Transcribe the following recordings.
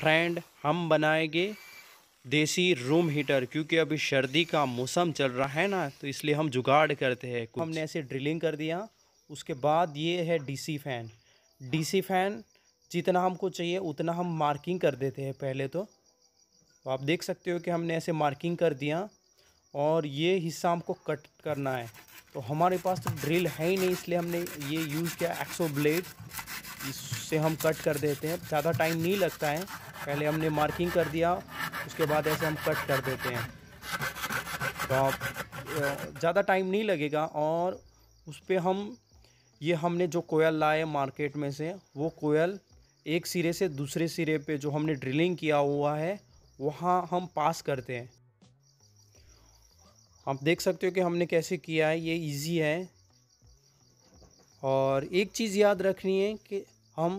friend हम बनाएंगे देसी रूम हीटर क्योंकि अभी सर्दी का मौसम चल रहा है ना तो इसलिए हम जुगाड़ करते हैं हमने ऐसे ड्रिलिंग कर दिया उसके बाद ये है डीसी फैन डीसी फैन जितना हमको चाहिए उतना हम मार्किंग कर देते हैं पहले तो तो आप देख सकते हो कि हमने ऐसे मार्किंग कर दिया और ये हिस्सा हमको कट करना है तो हमारे पास तो ड्रिल है ही नहीं इसलिए हमने ये यूज़ किया एक्सो ब्लेड इससे हम कट कर देते हैं ज़्यादा टाइम नहीं लगता है पहले हमने मार्किंग कर दिया उसके बाद ऐसे हम कट कर देते हैं तो ज़्यादा टाइम नहीं लगेगा और उस पर हम ये हमने जो कोयल लाए मार्केट में से वो कोयल एक सिरे से दूसरे सिरे पे जो हमने ड्रिलिंग किया हुआ है वहाँ हम पास करते हैं आप देख सकते हो कि हमने कैसे किया है ये इजी है और एक चीज़ याद रखनी है कि हम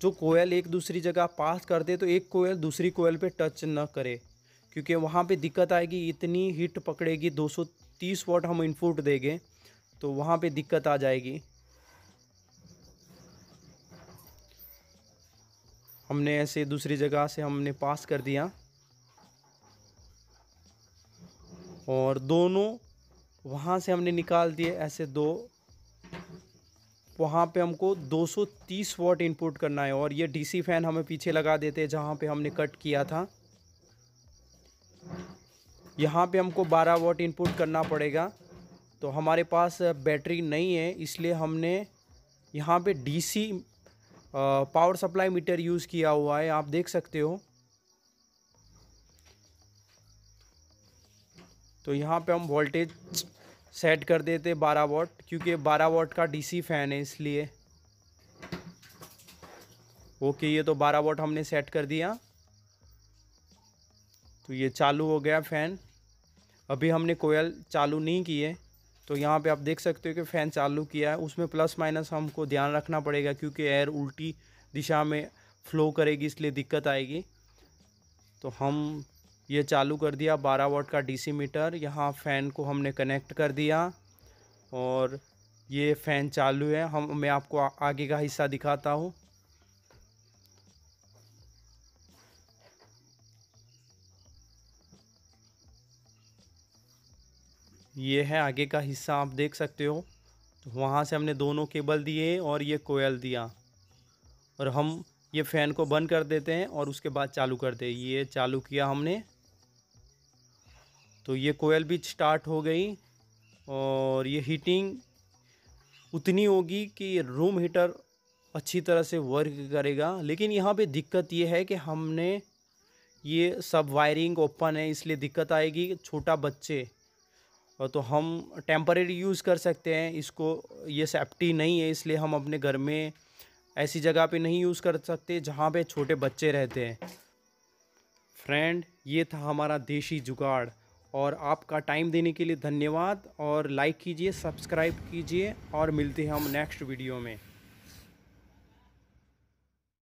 जो कोयल एक दूसरी जगह पास करते तो एक कोयल दूसरी कोयल पे टच न करे क्योंकि वहाँ पे दिक्कत आएगी इतनी हीट पकड़ेगी 230 वॉट हम इनपुट देंगे तो वहाँ पे दिक्कत आ जाएगी हमने ऐसे दूसरी जगह से हमने पास कर दिया और दोनों वहाँ से हमने निकाल दिए ऐसे दो वहाँ पे हमको 230 वॉट इनपुट करना है और ये डीसी फैन हमें पीछे लगा देते हैं जहाँ पे हमने कट किया था यहाँ पे हमको 12 वॉट इनपुट करना पड़ेगा तो हमारे पास बैटरी नहीं है इसलिए हमने यहाँ पे DC power supply meter use किया हुआ है आप देख सकते हो तो यहाँ पे हम वोल्टेज सेट कर देते 12 वॉट क्योंकि 12 वॉट का डीसी फैन है इसलिए ओके ये तो 12 वॉट हमने सेट कर दिया तो ये चालू हो गया फ़ैन अभी हमने कोयल चालू नहीं किए तो यहाँ पे आप देख सकते हो कि फ़ैन चालू किया है उसमें प्लस माइनस हमको ध्यान रखना पड़ेगा क्योंकि एयर उल्टी दिशा में फ्लो करेगी इसलिए दिक्कत आएगी तो हम ये चालू कर दिया बारह वोट का डीसी मीटर यहाँ फ़ैन को हमने कनेक्ट कर दिया और ये फ़ैन चालू है हम मैं आपको आगे का हिस्सा दिखाता हूँ ये है आगे का हिस्सा आप देख सकते हो तो वहाँ से हमने दोनों केबल दिए और ये कोयल दिया और हम ये फ़ैन को बंद कर देते हैं और उसके बाद चालू करते हैं ये चालू किया हमने तो ये कोयल भी स्टार्ट हो गई और ये हीटिंग उतनी होगी कि रूम हीटर अच्छी तरह से वर्क करेगा लेकिन यहाँ पे दिक्कत ये है कि हमने ये सब वायरिंग ओपन है इसलिए दिक्कत आएगी छोटा बच्चे और तो हम टेम्परेरी यूज़ कर सकते हैं इसको ये सेफ्टी नहीं है इसलिए हम अपने घर में ऐसी जगह पे नहीं यूज़ कर सकते जहाँ पे छोटे बच्चे रहते हैं फ्रेंड ये था हमारा देशी जुगाड़ और आपका टाइम देने के लिए धन्यवाद और लाइक कीजिए सब्सक्राइब कीजिए और मिलते हैं हम नेक्स्ट वीडियो में